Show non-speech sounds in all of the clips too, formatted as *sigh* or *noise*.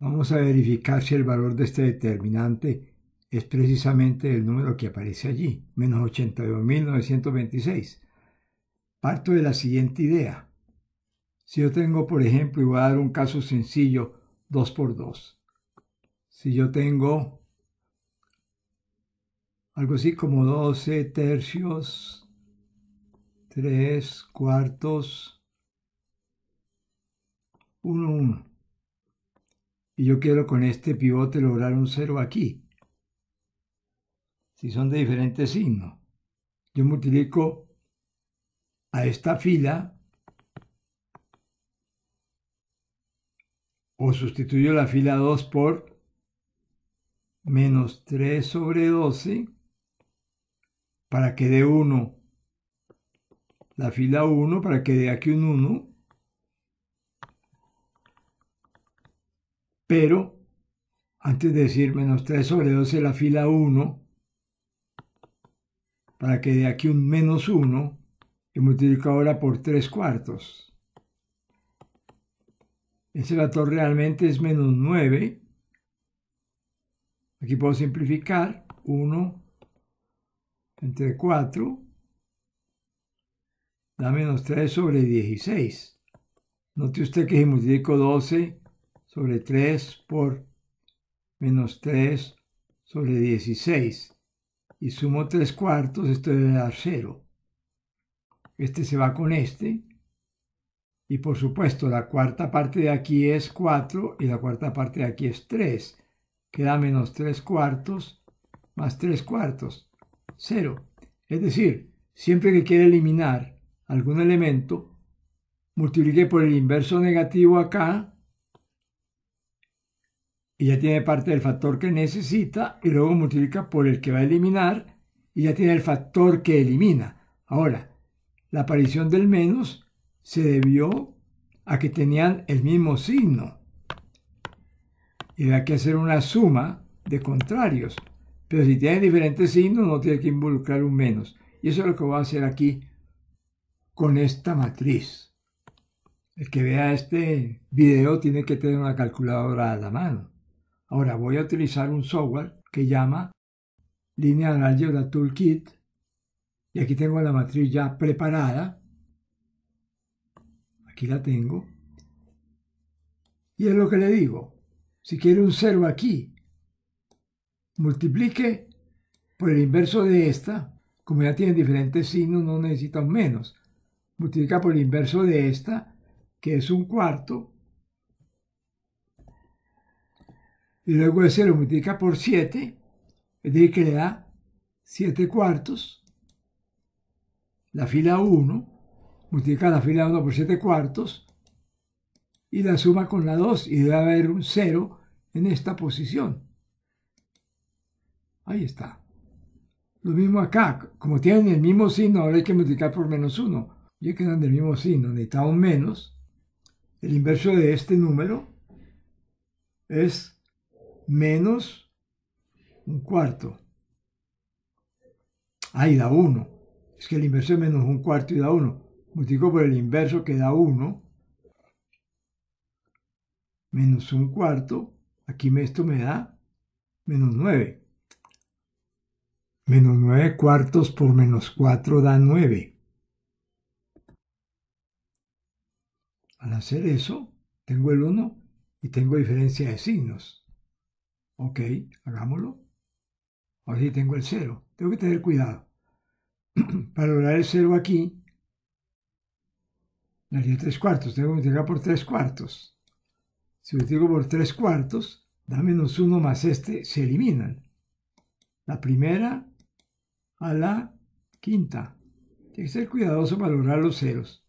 Vamos a verificar si el valor de este determinante es precisamente el número que aparece allí, menos 82.926. Parto de la siguiente idea. Si yo tengo, por ejemplo, y voy a dar un caso sencillo, 2 por 2. Si yo tengo algo así como 12 tercios, 3 cuartos, 1, 1 y yo quiero con este pivote lograr un cero aquí. Si son de diferentes signos. Yo multiplico a esta fila o sustituyo la fila 2 por menos 3 sobre 12 para que dé 1. La fila 1 para que dé aquí un 1 Pero antes de decir menos 3 sobre 12, la fila 1, para que de aquí un menos 1, y multiplico ahora por 3 cuartos. Ese factor realmente es menos 9. Aquí puedo simplificar 1 entre 4 da menos 3 sobre 16. Note usted que si multiplico 12 sobre 3 por menos 3 sobre 16. Y sumo 3 cuartos, esto debe dar 0. Este se va con este. Y por supuesto, la cuarta parte de aquí es 4 y la cuarta parte de aquí es 3. Queda menos 3 cuartos más 3 cuartos, 0. Es decir, siempre que quiera eliminar algún elemento, multiplique por el inverso negativo acá y ya tiene parte del factor que necesita y luego multiplica por el que va a eliminar y ya tiene el factor que elimina. Ahora, la aparición del menos se debió a que tenían el mismo signo. Y hay que hacer una suma de contrarios. Pero si tienen diferentes signos, no tiene que involucrar un menos. Y eso es lo que voy a hacer aquí con esta matriz. El que vea este video tiene que tener una calculadora a la mano. Ahora voy a utilizar un software que llama Linear Algebra Toolkit y aquí tengo la matriz ya preparada. Aquí la tengo. Y es lo que le digo. Si quiere un cero aquí, multiplique por el inverso de esta. Como ya tiene diferentes signos, no necesita menos. Multiplica por el inverso de esta, que es un cuarto, y luego ese lo multiplica por 7, es decir, que le da 7 cuartos, la fila 1, multiplica la fila 1 por 7 cuartos, y la suma con la 2, y debe haber un 0 en esta posición. Ahí está. Lo mismo acá, como tienen el mismo signo, ahora hay que multiplicar por menos 1. Ya quedan del mismo signo, Necesitamos un menos. El inverso de este número es menos un cuarto. Ahí da 1. Es que el inverso es menos un cuarto y da 1. Multiplico por el inverso que da 1. Menos un cuarto. Aquí esto me da menos 9. Menos 9 cuartos por menos 4 da 9. Al hacer eso, tengo el 1 y tengo diferencia de signos. Ok, hagámoslo. Ahora sí tengo el cero. Tengo que tener cuidado. *clears throat* Para lograr el cero aquí, daría tres cuartos. Tengo que multiplicar por tres cuartos. Si multiplico por tres cuartos, da menos uno más este, se eliminan. La primera a la quinta. Tiene que ser cuidadoso para lograr los ceros.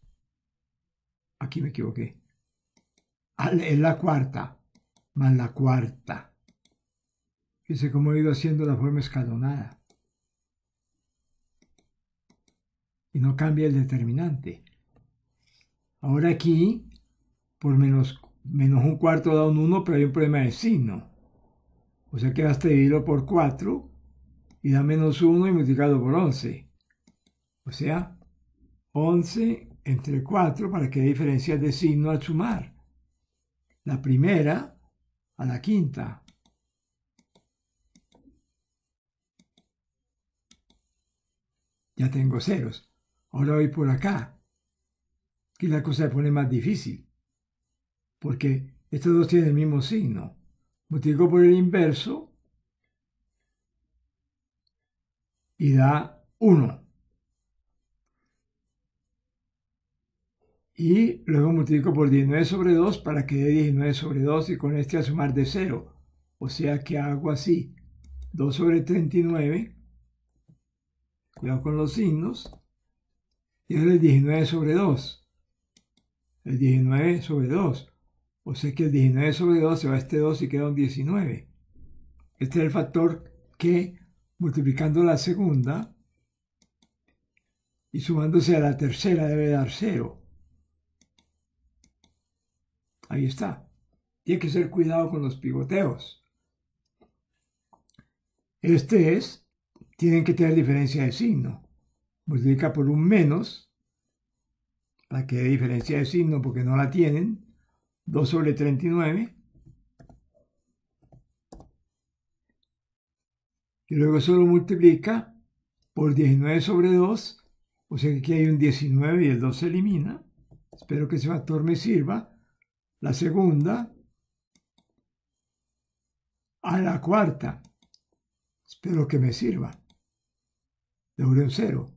Aquí me equivoqué. Es la cuarta, más la cuarta. Fíjense cómo he ido haciendo la forma escalonada. Y no cambia el determinante. Ahora aquí, por menos, menos un cuarto da un 1, pero hay un problema de signo. O sea que basta dividirlo por 4 y da menos 1 y multiplicado por 11. O sea, 11 entre 4 para que haya diferencias de signo al sumar. La primera a la quinta. ya tengo ceros. Ahora voy por acá. Que la cosa se pone más difícil, porque estos dos tienen el mismo signo. Multiplico por el inverso y da 1. Y luego multiplico por 19 sobre 2 para que dé 19 sobre 2 y con este a sumar de 0. O sea que hago así. 2 sobre 39 Cuidado con los signos. Y ahora el 19 sobre 2. El 19 sobre 2. O sea que el 19 sobre 2 se va a este 2 y queda un 19. Este es el factor que, multiplicando la segunda y sumándose a la tercera, debe dar 0. Ahí está. hay que ser cuidado con los pivoteos. Este es tienen que tener diferencia de signo. Multiplica por un menos, para que haya diferencia de signo porque no la tienen, 2 sobre 39. Y luego solo multiplica por 19 sobre 2, o sea que aquí hay un 19 y el 2 se elimina. Espero que ese factor me sirva. La segunda a la cuarta. Espero que me sirva un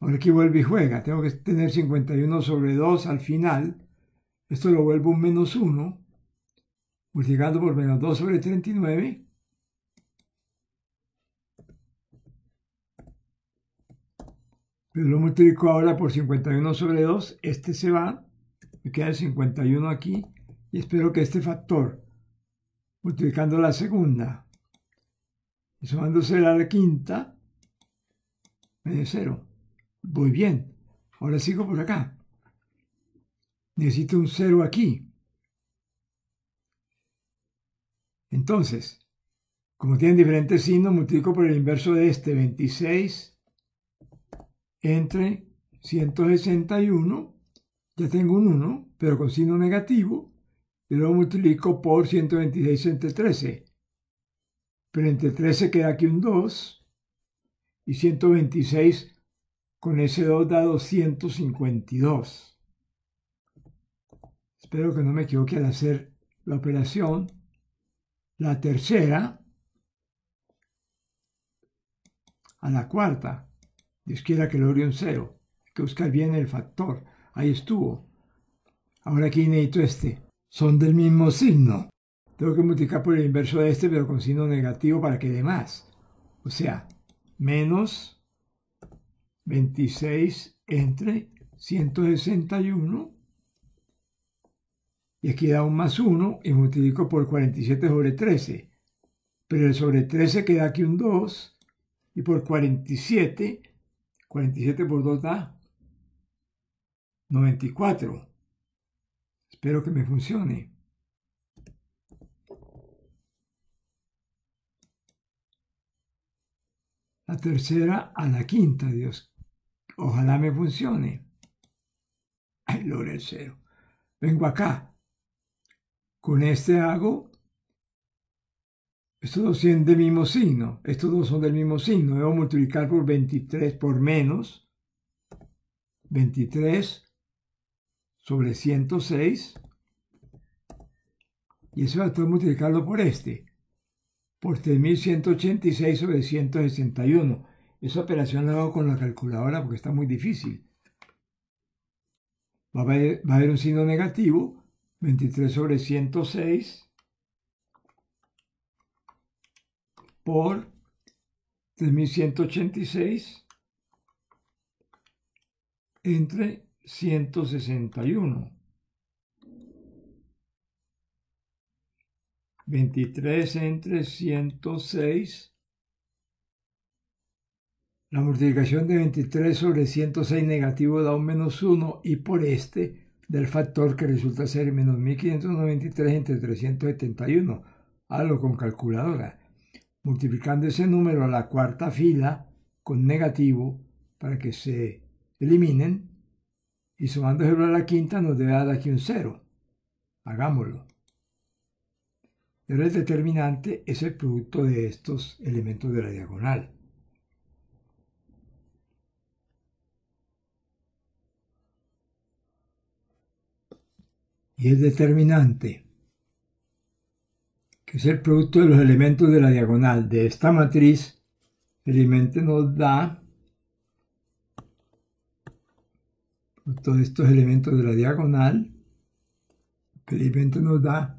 Ahora aquí vuelve y juega. Tengo que tener 51 sobre 2 al final. Esto lo vuelvo un menos 1, multiplicando pues por menos 2 sobre 39. Pero lo multiplico ahora por 51 sobre 2. Este se va. Me queda el 51 aquí. Y espero que este factor, multiplicando la segunda y sumándose a la quinta, de cero, Voy bien, ahora sigo por acá. Necesito un cero aquí. Entonces, como tienen diferentes signos, multiplico por el inverso de este 26 entre 161. Ya tengo un 1, pero con signo negativo. Y luego multiplico por 126 entre 13. Pero entre 13 queda aquí un 2 y 126 con ese 2 da 252. Espero que no me equivoque al hacer la operación. La tercera a la cuarta. Dios quiera que logre un cero. Hay que buscar bien el factor. Ahí estuvo. Ahora aquí necesito este. Son del mismo signo. Tengo que multiplicar por el inverso de este, pero con signo negativo para que dé más. O sea, menos 26 entre 161. Y aquí da un más 1 y multiplico por 47 sobre 13. Pero el sobre 13 queda aquí un 2 y por 47, 47 por 2 da 94. Espero que me funcione. la tercera a la quinta, Dios. Ojalá me funcione. Ay, cero, vengo acá. Con este hago. Estos dos son del mismo signo. Estos dos son del mismo signo. Debo multiplicar por 23 por menos. 23 sobre 106. Y eso va a multiplicarlo por este por pues 3.186 sobre 161. Esa operación la hago con la calculadora porque está muy difícil. Va a, haber, un signo negativo, 23 sobre 106 por 3186 entre 161. 23 entre 106. La multiplicación de 23 sobre 106 negativo da un menos 1 y por este del factor que resulta ser menos 1593 entre 371. Hazlo con calculadora. Multiplicando ese número a la cuarta fila con negativo para que se eliminen y sumando a la quinta nos debe dar aquí un 0. Hagámoslo. Pero el determinante es el producto de estos elementos de la diagonal. Y el determinante, que es el producto de los elementos de la diagonal de esta matriz, felizmente nos da todos estos elementos de la diagonal, felizmente nos da